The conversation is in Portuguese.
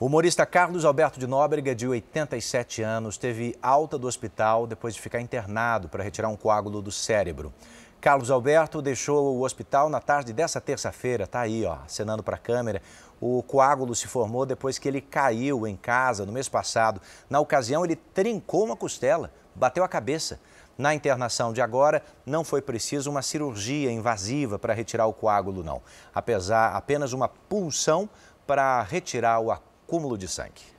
O humorista Carlos Alberto de Nóbrega, de 87 anos, teve alta do hospital depois de ficar internado para retirar um coágulo do cérebro. Carlos Alberto deixou o hospital na tarde dessa terça-feira, tá aí, ó, acenando para a câmera. O coágulo se formou depois que ele caiu em casa no mês passado. Na ocasião, ele trincou uma costela, bateu a cabeça. Na internação de agora, não foi preciso uma cirurgia invasiva para retirar o coágulo, não. Apesar apenas uma punção para retirar o acúmulo de sangue.